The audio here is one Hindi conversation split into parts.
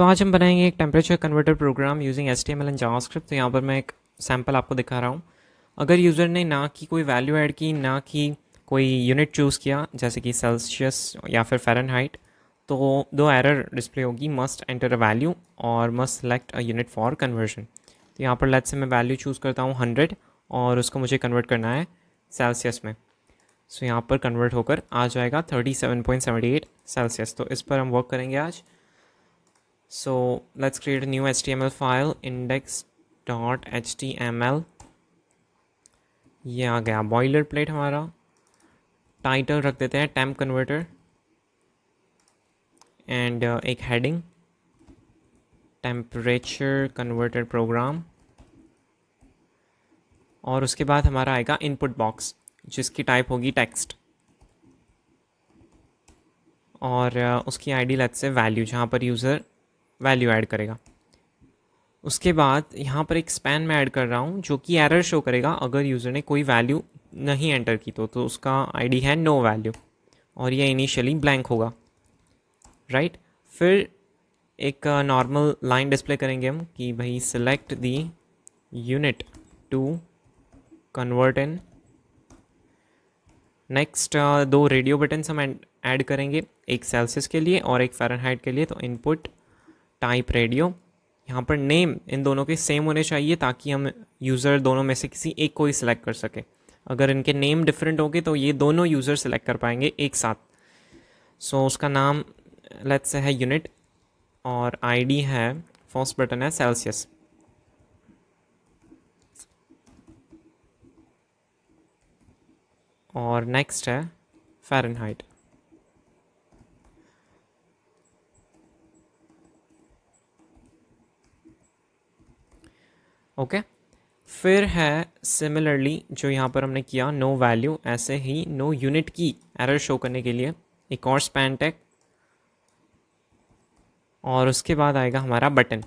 तो आज हम बनाएंगे एक temperature converter program using S T M L and JavaScript तो यहाँ पर मैं एक सैम्पल आपको दिखा रहा हूँ अगर यूज़र ने ना कि कोई वैल्यू ऐड की ना कि कोई यूनिट चूज़ किया जैसे कि सेल्सियस या फिर फ़ारेनहाइट तो दो एरर डिस्प्ले होगी मस्ट एंटर अ वैल्यू और must select a unit for conversion तो यहाँ पर लेट से मैं वैल्यू चूज़ करता हूँ हंड्रेड और उसको मुझे कन्वर्ट करना है सेल्सियस में सो so, यहाँ पर कन्वर्ट होकर आ जाएगा thirty seven point seventy eight Celsius तो इस पर हम वर्क करेंगे आज so let's create a new html file index.html ये आ गया बॉयलर प्लेट हमारा टाइटल रख देते हैं टैम्प कन्वर्टर एंड एक हेडिंग टेम्परेचर कन्वर्टर प्रोग्राम और उसके बाद हमारा आएगा इनपुट बॉक्स जिसकी टाइप होगी टेक्स्ट और uh, उसकी आईडी लेट्स से वैल्यू जहाँ पर यूज़र वैल्यू ऐड करेगा उसके बाद यहाँ पर एक स्पैन में ऐड कर रहा हूँ जो कि एरर शो करेगा अगर यूज़र ने कोई वैल्यू नहीं एंटर की तो तो उसका आईडी है नो वैल्यू और ये इनिशियली ब्लैंक होगा राइट right? फिर एक नॉर्मल लाइन डिस्प्ले करेंगे हम कि भाई select the unit to convert in next दो रेडियो बटन्स हम ऐड करेंगे एक सेल्सियस के लिए और एक फेरनहाइट के लिए तो इनपुट टाइप रेडियो यहाँ पर नेम इन दोनों के सेम होने चाहिए ताकि हम यूज़र दोनों में से किसी एक को ही सिलेक्ट कर सकें अगर इनके नेम डिफरेंट होंगे तो ये दोनों यूज़र सेलेक्ट कर पाएंगे एक साथ सो so, उसका नाम लेट्स है यूनिट और आईडी है फर्स्ट बटन है सेल्सियस और नेक्स्ट है फेरनहाइट ओके फिर है सिमिलरली जो यहाँ पर हमने किया नो वैल्यू ऐसे ही नो यूनिट की एरर शो करने के लिए एक और स्पैन टैग और उसके बाद आएगा हमारा बटन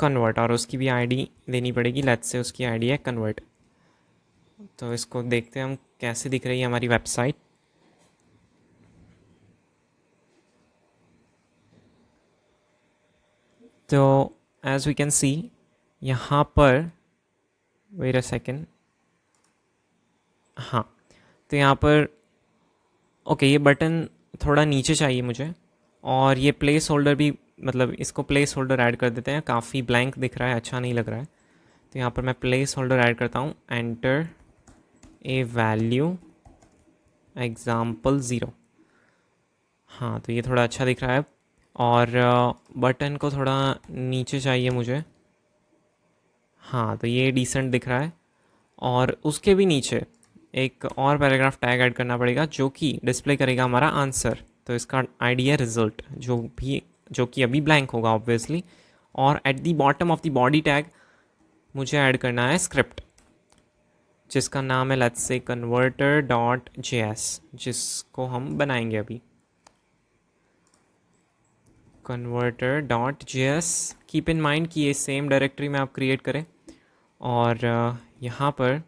कन्वर्ट और उसकी भी आईडी देनी पड़ेगी लेट्स से उसकी आईडी है कन्वर्ट तो इसको देखते हैं हम कैसे दिख रही है हमारी वेबसाइट तो एज वी कैन सी यहाँ पर वेट अ सेकेंड हाँ तो यहाँ पर ओके ये बटन थोड़ा नीचे चाहिए मुझे और ये प्लेस होल्डर भी मतलब इसको प्लेस होल्डर ऐड कर देते हैं काफ़ी ब्लैंक दिख रहा है अच्छा नहीं लग रहा है तो यहाँ पर मैं प्लेस होल्डर ऐड करता हूँ enter a value example zero हाँ तो ये थोड़ा अच्छा दिख रहा है और बटन को थोड़ा नीचे चाहिए मुझे हाँ तो ये डिसेंट दिख रहा है और उसके भी नीचे एक और पैराग्राफ टैग ऐड करना पड़ेगा जो कि डिस्प्ले करेगा हमारा आंसर तो इसका आइडिया रिजल्ट जो भी जो कि अभी ब्लैंक होगा ऑब्वियसली और at the bottom of the body tag मुझे ऐड करना है स्क्रिप्ट जिसका नाम है लेट्स से कन्वर्टर डॉट जे जिसको हम बनाएंगे अभी converter dot J S keep in mind कि ये सेम डायरेक्टरी में आप क्रिएट करें और uh, यहाँ पर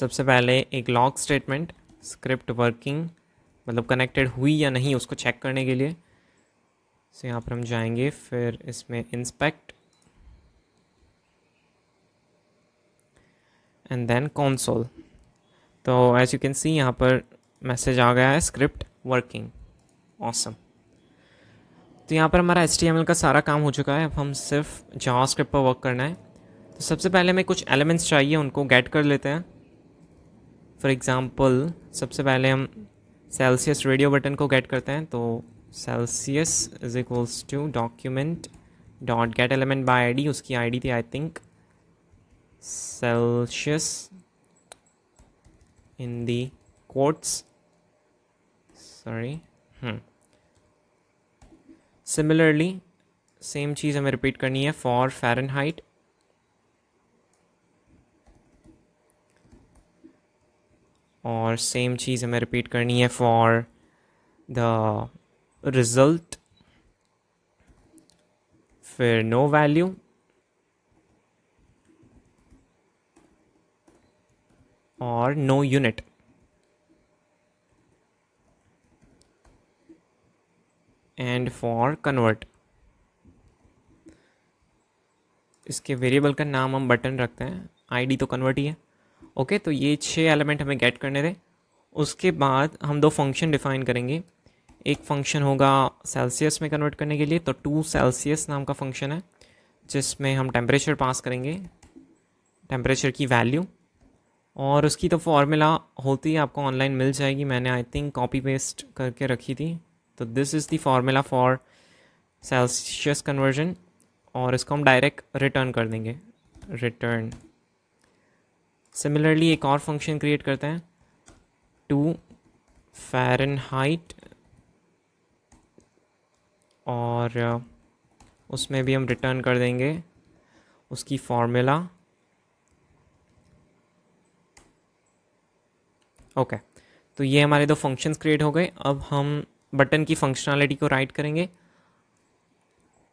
सबसे पहले एक लॉग स्टेटमेंट स्क्रिप्ट वर्किंग मतलब कनेक्टेड हुई या नहीं उसको चेक करने के लिए सो यहाँ पर हम जाएंगे फिर इसमें इंस्पेक्ट एंड देन कॉन्सोल तो एज यू कैन सी यहाँ पर मैसेज आ गया है स्क्रिप्ट वर्किंग ऑसम awesome. तो यहाँ पर हमारा एच का सारा काम हो चुका है अब हम सिर्फ जहाँ स्क्रिप्ट पर वर्क करना है तो सबसे पहले हमें कुछ एलिमेंट्स चाहिए उनको गेट कर लेते हैं फॉर एग्ज़ाम्पल सबसे पहले हम सेल्सियस रेडियो बटन को गेट करते हैं तो Celsius is equals to document dot get element by D उसकी डी थी I think Celsius in the quotes sorry similarly same चीज़ हमें रिपीट करनी है फॉर फ़ारन हाइट और सेम चीज़ हमें रिपीट करनी है फॉर द रिज़ल्ट फिर नो वैल्यू और no unit and for convert इसके वेरिएबल का नाम हम बटन रखते हैं आईडी तो कन्वर्ट ही है ओके तो ये छः एलिमेंट हमें गेट करने थे उसके बाद हम दो फंक्शन डिफाइन करेंगे एक फंक्शन होगा सेल्सियस में कन्वर्ट करने के लिए तो टू सेल्सियस नाम का फंक्शन है जिसमें हम टेम्परेचर पास करेंगे टेम्परेचर की वैल्यू और उसकी तो फॉर्मूला होती है आपको ऑनलाइन मिल जाएगी मैंने आई थिंक कॉपी पेस्ट करके रखी थी तो this is the formula for Celsius conversion और इसको हम डायरेक्ट रिटर्न कर देंगे रिटर्न सिमिलरली एक और फंक्शन क्रिएट करते हैं टू फ़ारन हाइट और uh, उसमें भी हम रिटर्न कर देंगे उसकी फॉर्मूला ओके okay. तो ये हमारे दो फंक्शंस क्रिएट हो गए अब हम बटन की फंक्शनैलिटी को राइट करेंगे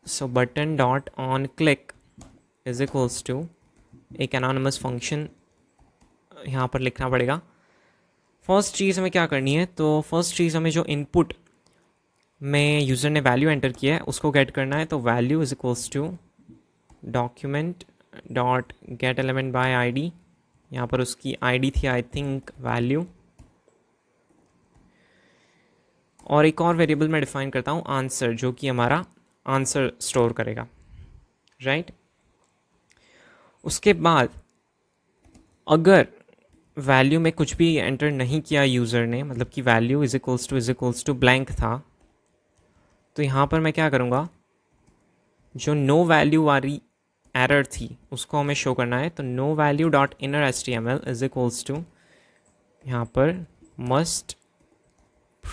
so button dot on click is equals to एक अनोनमस फंक्शन यहाँ पर लिखना पड़ेगा फर्स्ट चीज़ हमें क्या करनी है तो फर्स्ट चीज़ हमें जो इनपुट में यूज़र ने वैल्यू एंटर किया है उसको गेट करना है तो value is equals to document dot get element by ID यहाँ पर उसकी आईडी थी आई थिंक वैल्यू और एक और वेरिएबल मैं डिफाइन करता हूँ आंसर जो कि हमारा आंसर स्टोर करेगा राइट उसके बाद अगर वैल्यू में कुछ भी एंटर नहीं किया यूज़र ने मतलब कि value is equals to is equals to blank था तो यहाँ पर मैं क्या करूँगा जो नो वैल्यू वाली एरर थी उसको हमें शो करना है तो no value dot inner S T M L is equals to यहाँ पर मस्ट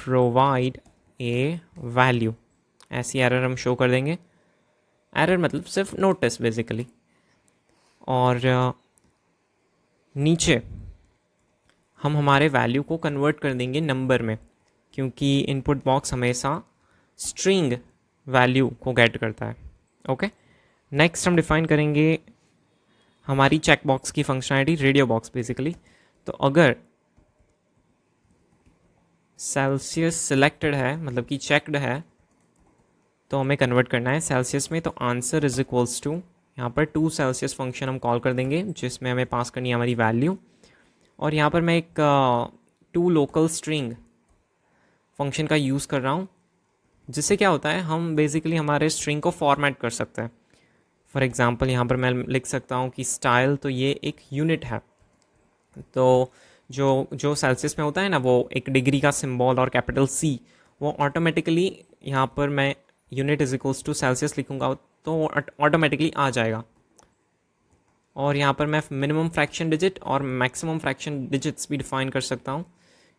प्रोवाइड ए वैल्यू ऐसी एरर हम शो कर देंगे एरर मतलब सिर्फ नोटिस बेसिकली और नीचे हम हमारे वैल्यू को कन्वर्ट कर देंगे नंबर में क्योंकि इनपुट बॉक्स हमेशा स्ट्रिंग वैल्यू को गेट करता है ओके नेक्स्ट हम डिफाइन करेंगे हमारी चेक बॉक्स की फंक्शनैलिटी रेडियो बॉक्स बेसिकली तो अगर सेल्सियस सिलेक्टेड है मतलब कि चेकड है तो हमें कन्वर्ट करना है सेल्सियस में तो आंसर इज इक्वल्स टू यहाँ पर टू सेल्सियस फंक्शन हम कॉल कर देंगे जिसमें हमें पास करनी है हमारी वैल्यू और यहाँ पर मैं एक टू लोकल स्ट्रिंग फंक्शन का यूज़ कर रहा हूँ जिससे क्या होता है हम बेसिकली हमारे स्ट्रिंग को फॉर्मेट कर सकते हैं फॉर एग्ज़ाम्पल यहाँ पर मैं लिख सकता हूँ कि स्टाइल तो ये एक यूनिट है तो जो जो सेल्सियस में होता है ना वो एक डिग्री का सिम्बॉल और कैपिटल सी वो ऑटोमेटिकली यहाँ पर मैं unit is equals to Celsius लिखूँगा तो ऑटोमेटिकली आ जाएगा और यहाँ पर मैं मिनिमम फ्रैक्शन डिजिट और मैक्सिमम फ्रैक्शन डिजिट्स भी डिफाइन कर सकता हूँ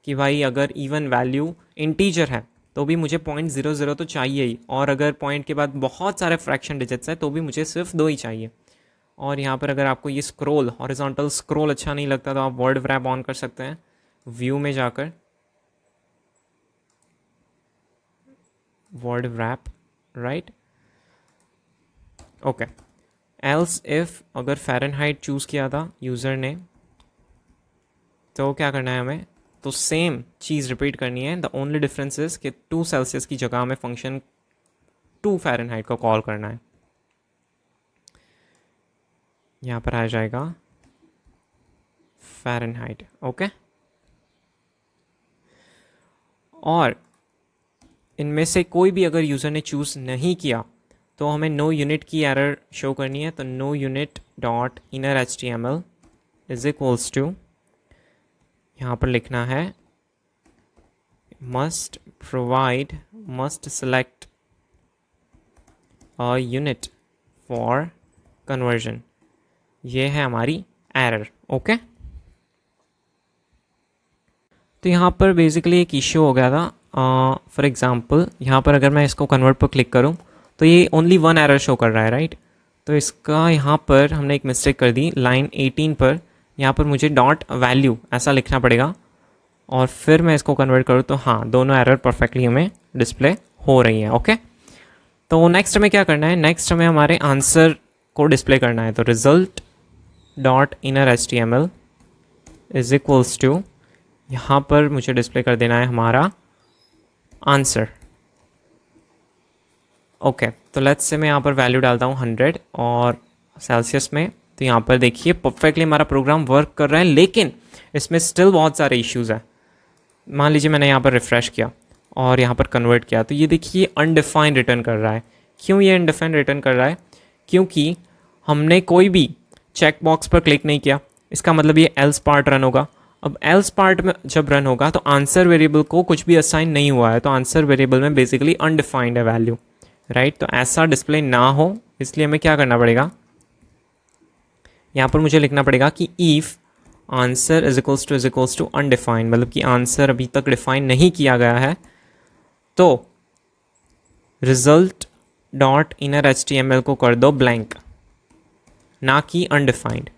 कि भाई अगर इवन वैल्यू इंटीजर है तो भी मुझे पॉइंट ज़ीरो ज़ीरो तो चाहिए ही और अगर पॉइंट के बाद बहुत सारे फ्रैक्शन डिजिट्स हैं तो भी मुझे सिर्फ दो ही चाहिए और यहाँ पर अगर आपको ये स्क्रोल हॉरिजॉन्टल स्क्रोल अच्छा नहीं लगता तो आप वर्ड व्रैप ऑन कर सकते हैं व्यू में जाकर word wrap right okay else if अगर हाइट चूज़ किया था यूज़र ने तो क्या करना है हमें तो सेम चीज़ रिपीट करनी है द ओनली डिफरेंस इज़ कि टू सेल्सियस की जगह हमें फंक्शन टू हाइट को कॉल करना है यहाँ पर आ जाएगा फ़ारेनहाइट ओके और इनमें से कोई भी अगर यूज़र ने चूज़ नहीं किया तो हमें नो यूनिट की एरर शो करनी है तो no unit dot inner H T M L is equals to यहाँ पर लिखना है must provide must select a unit for conversion ये है हमारी एरर ओके तो यहाँ पर बेसिकली एक इश्यू हो गया था फॉर uh, एग्ज़ाम्पल यहाँ पर अगर मैं इसको कन्वर्ट पर क्लिक करूँ तो ये ओनली वन एरर शो कर रहा है राइट तो इसका यहाँ पर हमने एक मिस्टेक कर दी लाइन 18 पर यहाँ पर मुझे डॉट वैल्यू ऐसा लिखना पड़ेगा और फिर मैं इसको कन्वर्ट करूँ तो हाँ दोनों एरर परफेक्टली हमें डिस्प्ले हो रही है ओके तो नेक्स्ट हमें क्या करना है नेक्स्ट हमें हमारे आंसर को डिस्प्ले करना है तो result dot inner S T M L is equals to यहाँ पर मुझे डिस्प्ले कर देना है हमारा आंसर ओके तो लेट्स से मैं यहाँ पर वैल्यू डालता हूँ हंड्रेड और सेल्सियस में तो यहाँ पर देखिए परफेक्टली हमारा प्रोग्राम वर्क कर रहा है लेकिन इसमें स्टिल बहुत सारे इश्यूज़ हैं मान लीजिए मैंने यहाँ पर रिफ़्रेश किया और यहाँ पर कन्वर्ट किया तो ये देखिए अनडिफाइंड रिटर्न कर रहा है क्यों ये अनडिफाइंड रिटर्न कर रहा है क्योंकि हमने कोई भी चेक बॉक्स पर क्लिक नहीं किया इसका मतलब ये एल्स पार्ट रन होगा अब एल्स पार्ट में जब रन होगा तो आंसर वेरिएबल को कुछ भी असाइन नहीं हुआ है तो आंसर वेरिएबल में बेसिकली अनडिफाइंड है वैल्यू राइट तो ऐसा डिस्प्ले ना हो इसलिए हमें क्या करना पड़ेगा यहाँ पर मुझे लिखना पड़ेगा कि if answer is equals to is equals to undefined मतलब कि आंसर अभी तक डिफाइन नहीं किया गया है तो रिजल्ट डॉट इनर एच को कर दो ब्लैंक ना कि अनडिफाइंड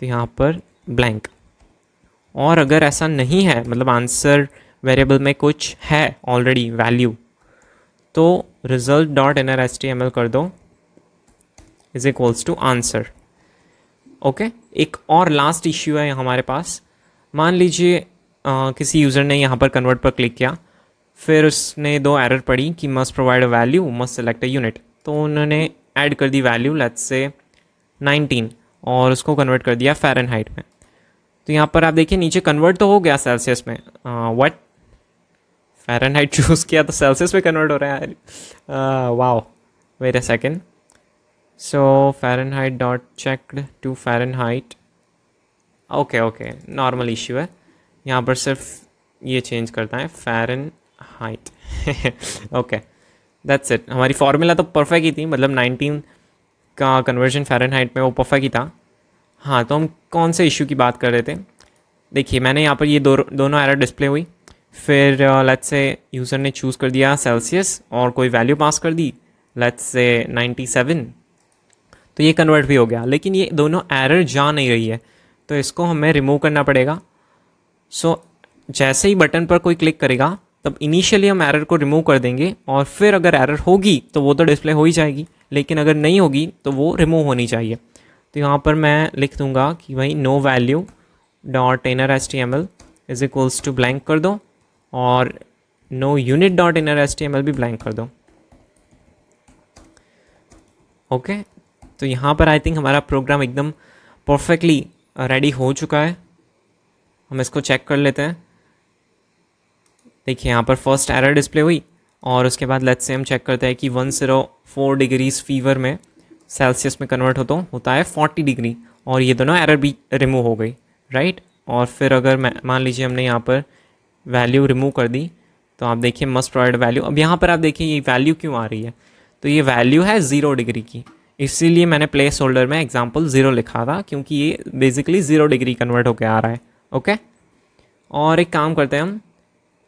तो यहाँ पर ब्लैंक और अगर ऐसा नहीं है मतलब आंसर वेरिएबल में कुछ है ऑलरेडी वैल्यू तो result dot N R S T M L कर दो is equals to answer okay एक और लास्ट इश्यू है हमारे पास मान लीजिए किसी यूज़र ने यहाँ पर कन्वर्ट पर क्लिक किया फिर उसने दो एरर पड़ी कि must provide a value must select a unit तो उन्होंने ऐड कर दी वैल्यू लेट्स से नाइनटीन और उसको कन्वर्ट कर दिया फेरन में तो यहाँ पर आप देखिए नीचे कन्वर्ट तो हो गया सेल्सियस में वट हाइट चूज़ किया तो सेल्सियस में कन्वर्ट हो रहा है wow wait a second so height dot checked to height okay okay normal issue है यहाँ पर सिर्फ ये चेंज करता है Fahrenheit okay that's it हमारी फार्मूला तो परफेक्ट ही थी मतलब 19 का कन्वर्जन फ़ारेनहाइट में वो परफेक्ट ही था हाँ तो हम कौन से इशू की बात कर रहे थे देखिए मैंने यहाँ पर ये दो दोनों एरर डिस्प्ले हुई फिर लेट्स से यूज़र ने चूज़ कर दिया सेल्सियस और कोई वैल्यू पास कर दी लेट्स से 97 तो ये कन्वर्ट भी हो गया लेकिन ये दोनों एरर जा नहीं रही है तो इसको हमें रिमूव करना पड़ेगा सो so, जैसे ही बटन पर कोई क्लिक करेगा तब इनिशियली हम एरर को रिमूव कर देंगे और फिर अगर एरर होगी तो वो तो डिस्प्ले हो ही जाएगी लेकिन अगर नहीं होगी तो वो रिमूव होनी चाहिए तो यहाँ पर मैं लिख दूँगा कि भाई no value dot inner S T M L is equals to blank कर दो और no unit dot inner S T M L भी ब्लैंक कर दो ओके okay? तो यहाँ पर आई थिंक हमारा प्रोग्राम एकदम परफेक्टली रेडी हो चुका है हम इसको चेक कर लेते हैं देखिए यहाँ पर फर्स्ट एरर डिस्प्ले हुई और उसके बाद लेट्स से हम चेक करते हैं कि one zero four degrees fever में सेल्सियस में कन्वर्ट हो तो होता है फोर्टी डिग्री और ये दोनों एरर भी रिमूव हो गई राइट और फिर अगर मान लीजिए हमने यहाँ पर वैल्यू रिमूव कर दी तो आप देखिए मस्ट प्रोवाइड वैल्यू अब यहाँ पर आप देखिए ये वैल्यू क्यों आ रही है तो ये वैल्यू है ज़ीरो डिग्री की इसीलिए मैंने प्लेस होल्डर में एग्जाम्पल ज़ीरो लिखा था क्योंकि ये बेसिकली ज़ीरो डिग्री कन्वर्ट होकर आ रहा है ओके और एक काम करते हैं हम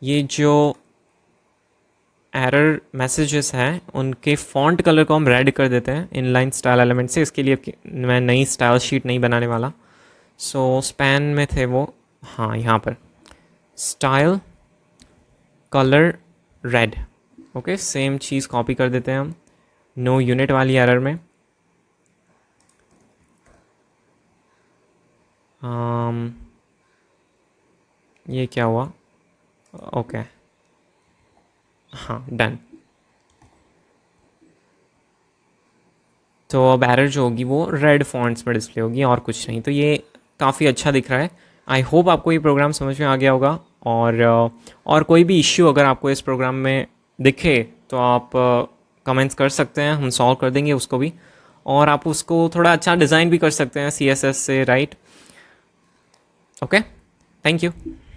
ये जो एरर मैसेजेस हैं उनके फॉन्ट कलर को हम रेड कर देते हैं इनलाइन स्टाइल एलिमेंट से इसके लिए मैं नई स्टाइल शीट नहीं बनाने वाला सो so, स्पैन में थे वो हाँ यहाँ पर style colour red okay same चीज़ कॉपी कर देते हैं हम नो यूनिट वाली एरर में um, ये क्या हुआ ओके okay. हाँ डन तो अब एरर जो होगी वो रेड फॉन्ट्स में डिस्प्ले होगी और कुछ नहीं तो ये काफ़ी अच्छा दिख रहा है आई होप आपको ये प्रोग्राम समझ में आ गया होगा और uh, और कोई भी इश्यू अगर आपको इस प्रोग्राम में दिखे तो आप कमेंट्स uh, कर सकते हैं हम सॉल्व कर देंगे उसको भी और आप उसको थोड़ा अच्छा डिज़ाइन भी कर सकते हैं सी से राइट ओके थैंक यू